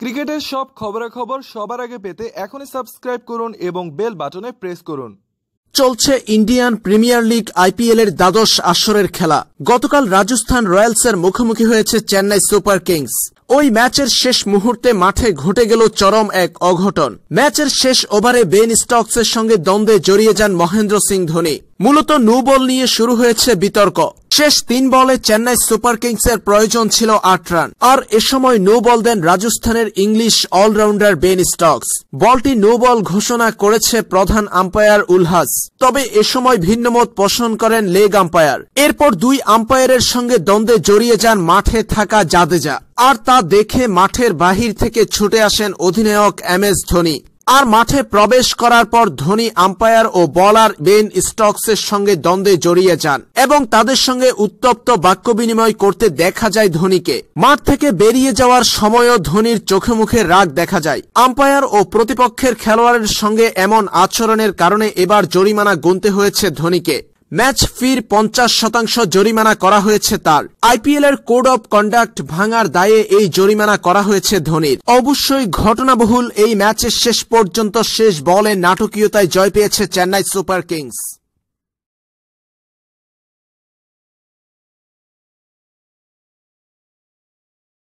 ক্রিকেটের সব খবরাখবর সবার আগে পেতে এখনই সাবস্ক্রাইব করুন এবং বেল বাটনে প্রেস করুন চলছে ইন্ডিয়ান প্রিমিয়ার লিগ আইপিএল এর দ্বাদশ আসরের খেলা গতকাল রাজস্থান রয়্যালসের মুখোমুখি হয়েছে চেন্নাই সুপার কিংস ওই ম্যাচের শেষ মুহূর্তে মাঠে ঘটে গেল চরম এক অঘটন ম্যাচের শেষ ওভারে বেন স্টকসের সঙ্গে দ্বন্দ্বে জড়িয়ে যান মহেন্দ্র সিং ধোনি মূলত নো বল নিয়ে শুরু হয়েছে বিতর্ক শেষ তিন বলে চেন্নাই সুপার কিংসের প্রয়োজন ছিল আট রান আর এ সময় নো বল দেন রাজস্থানের ইংলিশ অলরাউন্ডার বেন স্টকস বলটি নো বল ঘোষণা করেছে প্রধান আম্পায়ার উলহাস তবে এ সময় ভিন্নমত পোষণ করেন লেগ আম্পায়ার এরপর দুই আম্পায়ারের সঙ্গে দ্বন্দ্বে জড়িয়ে যান মাঠে থাকা জাদেজা আর তা দেখে মাঠের বাহির থেকে ছুটে আসেন অধিনায়ক এম এস ধোনি আর মাঠে প্রবেশ করার পর ধোনি আম্পায়ার ও বলার বেন স্টকসের সঙ্গে দ্বন্দ্বে জড়িয়ে যান এবং তাদের সঙ্গে উত্তপ্ত বাক্য বিনিময় করতে দেখা যায় ধোনিকে মাঠ থেকে বেরিয়ে যাওয়ার সময়ও ধোনির চোখে মুখে রাগ দেখা যায় আম্পায়ার ও প্রতিপক্ষের খেলোয়াড়ের সঙ্গে এমন আচরণের কারণে এবার জরিমানা গুনতে হয়েছে ধোনিকে ম্যাচ ফির পঞ্চাশ শতাংশ জরিমানা করা হয়েছে তার আইপিএল এর কোড অব কন্ডাক্ট ভাঙার দায়ে এই জরিমানা করা হয়েছে ধোনির অবশ্যই ঘটনাবহুল এই ম্যাচের শেষ পর্যন্ত শেষ বলে নাটকীয়তায় জয় পেয়েছে চেন্নাই সুপার কিংস